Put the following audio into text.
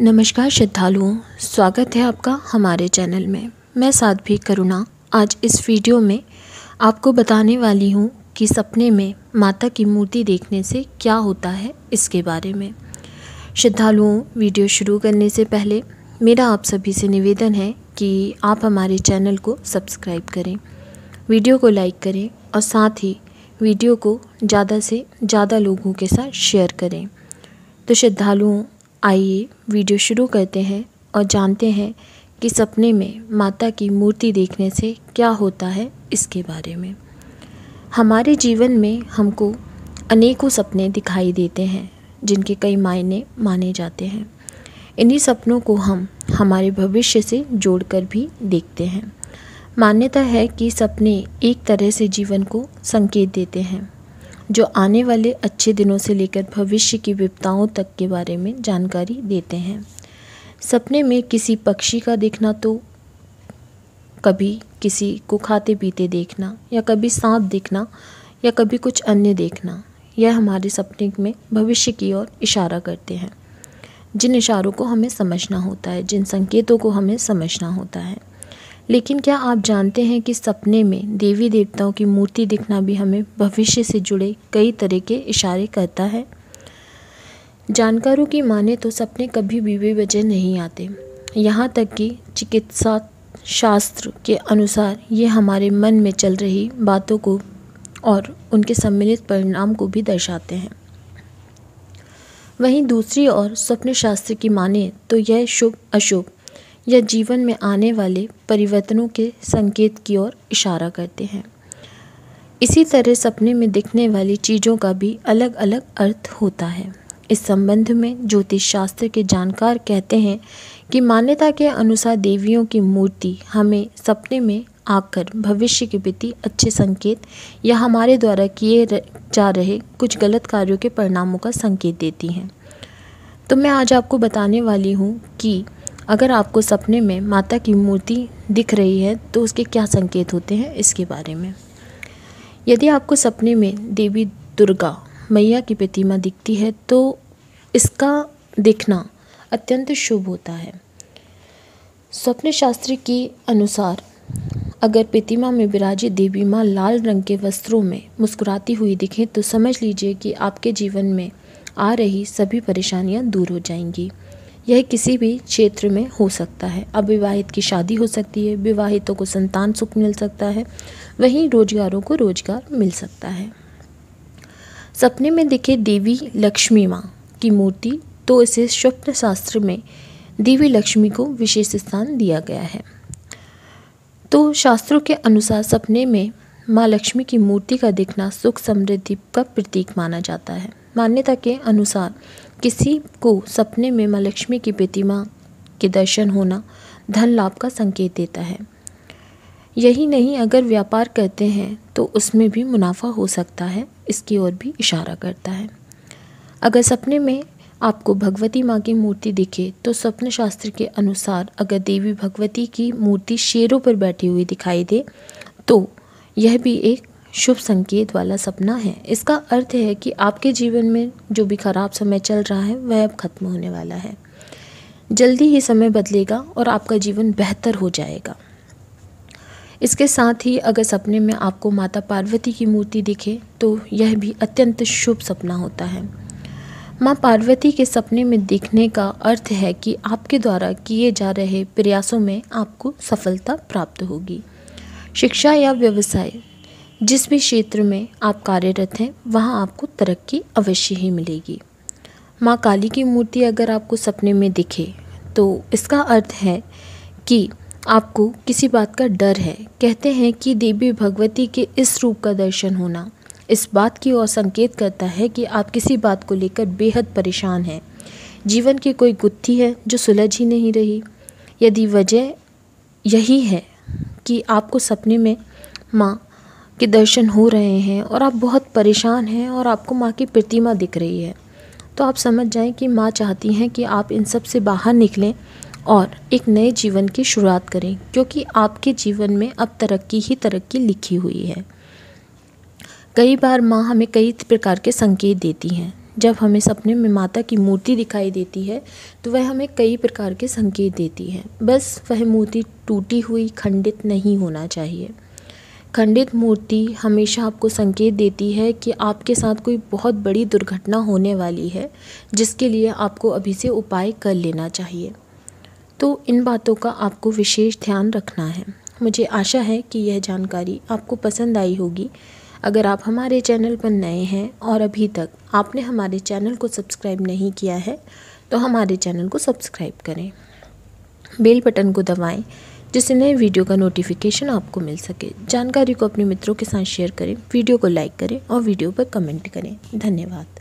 नमस्कार श्रद्धालुओं स्वागत है आपका हमारे चैनल में मैं साध्वी करुणा आज इस वीडियो में आपको बताने वाली हूँ कि सपने में माता की मूर्ति देखने से क्या होता है इसके बारे में श्रद्धालुओं वीडियो शुरू करने से पहले मेरा आप सभी से निवेदन है कि आप हमारे चैनल को सब्सक्राइब करें वीडियो को लाइक करें और साथ ही वीडियो को ज़्यादा से ज़्यादा लोगों के साथ शेयर करें तो श्रद्धालुओं आइए वीडियो शुरू करते हैं और जानते हैं कि सपने में माता की मूर्ति देखने से क्या होता है इसके बारे में हमारे जीवन में हमको अनेकों सपने दिखाई देते हैं जिनके कई मायने माने जाते हैं इन्हीं सपनों को हम हमारे भविष्य से जोड़कर भी देखते हैं मान्यता है कि सपने एक तरह से जीवन को संकेत देते हैं जो आने वाले अच्छे दिनों से लेकर भविष्य की विपताओं तक के बारे में जानकारी देते हैं सपने में किसी पक्षी का देखना तो कभी किसी को खाते पीते देखना या कभी सांप देखना या कभी कुछ अन्य देखना यह हमारे सपने में भविष्य की ओर इशारा करते हैं जिन इशारों को हमें समझना होता है जिन संकेतों को हमें समझना होता है लेकिन क्या आप जानते हैं कि सपने में देवी देवताओं की मूर्ति दिखना भी हमें भविष्य से जुड़े कई तरह के इशारे करता है जानकारों की माने तो सपने कभी भी बेवजह नहीं आते यहाँ तक कि चिकित्सा शास्त्र के अनुसार ये हमारे मन में चल रही बातों को और उनके सम्मिलित परिणाम को भी दर्शाते हैं वहीं दूसरी ओर स्वप्न शास्त्र की माने तो यह शुभ अशुभ या जीवन में आने वाले परिवर्तनों के संकेत की ओर इशारा करते हैं इसी तरह सपने में दिखने वाली चीज़ों का भी अलग अलग अर्थ होता है इस संबंध में ज्योतिष शास्त्र के जानकार कहते हैं कि मान्यता के अनुसार देवियों की मूर्ति हमें सपने में आकर भविष्य के प्रति अच्छे संकेत या हमारे द्वारा किए जा रहे कुछ गलत कार्यों के परिणामों का संकेत देती हैं तो मैं आज आपको बताने वाली हूँ कि अगर आपको सपने में माता की मूर्ति दिख रही है तो उसके क्या संकेत होते हैं इसके बारे में यदि आपको सपने में देवी दुर्गा मैया की प्रतिमा दिखती है तो इसका दिखना अत्यंत शुभ होता है स्वप्न शास्त्र के अनुसार अगर प्रतिमा में विराजित देवी माँ लाल रंग के वस्त्रों में मुस्कुराती हुई दिखे तो समझ लीजिए कि आपके जीवन में आ रही सभी परेशानियाँ दूर हो जाएंगी यह किसी भी क्षेत्र में हो सकता है अविवाहित की शादी हो सकती है विवाहितों को संतान सुख मिल सकता है वहीं रोजगारों को रोजगार मिल सकता है सपने में दिखे देवी लक्ष्मी माँ की मूर्ति तो इसे स्वप्न शास्त्र में देवी लक्ष्मी को विशेष स्थान दिया गया है तो शास्त्रों के अनुसार सपने में माँ लक्ष्मी की मूर्ति का दिखना सुख समृद्धि का प्रतीक माना जाता है मान्यता के अनुसार किसी को सपने में माँ लक्ष्मी की प्रतिमा के दर्शन होना धन लाभ का संकेत देता है यही नहीं अगर व्यापार करते हैं तो उसमें भी मुनाफा हो सकता है इसकी ओर भी इशारा करता है अगर सपने में आपको भगवती माँ की मूर्ति दिखे तो स्वप्न शास्त्र के अनुसार अगर देवी भगवती की मूर्ति शेरों पर बैठी हुई दिखाई दे तो यह भी एक शुभ संकेत वाला सपना है इसका अर्थ है कि आपके जीवन में जो भी खराब समय चल रहा है वह अब खत्म होने वाला है जल्दी ही समय बदलेगा और आपका जीवन बेहतर हो जाएगा इसके साथ ही अगर सपने में आपको माता पार्वती की मूर्ति दिखे तो यह भी अत्यंत शुभ सपना होता है माँ पार्वती के सपने में दिखने का अर्थ है कि आपके द्वारा किए जा रहे प्रयासों में आपको सफलता प्राप्त होगी शिक्षा या व्यवसाय जिस भी क्षेत्र में आप कार्यरत हैं वहाँ आपको तरक्की अवश्य ही मिलेगी माँ काली की मूर्ति अगर आपको सपने में दिखे तो इसका अर्थ है कि आपको किसी बात का डर है कहते हैं कि देवी भगवती के इस रूप का दर्शन होना इस बात की ओर संकेत करता है कि आप किसी बात को लेकर बेहद परेशान हैं जीवन की कोई गुत्थी है जो सुलझ ही नहीं रही यदि वजह यही है कि आपको सपने में माँ के दर्शन हो रहे हैं और आप बहुत परेशान हैं और आपको माँ की प्रतिमा दिख रही है तो आप समझ जाएं कि माँ चाहती हैं कि आप इन सब से बाहर निकलें और एक नए जीवन की शुरुआत करें क्योंकि आपके जीवन में अब तरक्की ही तरक्की लिखी हुई है कई बार माँ हमें कई प्रकार के संकेत देती हैं जब हमें सपने में माता की मूर्ति दिखाई देती है तो वह हमें कई प्रकार के संकेत देती है बस वह मूर्ति टूटी हुई खंडित नहीं होना चाहिए खंडित मूर्ति हमेशा आपको संकेत देती है कि आपके साथ कोई बहुत बड़ी दुर्घटना होने वाली है जिसके लिए आपको अभी से उपाय कर लेना चाहिए तो इन बातों का आपको विशेष ध्यान रखना है मुझे आशा है कि यह जानकारी आपको पसंद आई होगी अगर आप हमारे चैनल पर नए हैं और अभी तक आपने हमारे चैनल को सब्सक्राइब नहीं किया है तो हमारे चैनल को सब्सक्राइब करें बेल बटन को दबाएं जिससे नए वीडियो का नोटिफिकेशन आपको मिल सके जानकारी को अपने मित्रों के साथ शेयर करें वीडियो को लाइक करें और वीडियो पर कमेंट करें धन्यवाद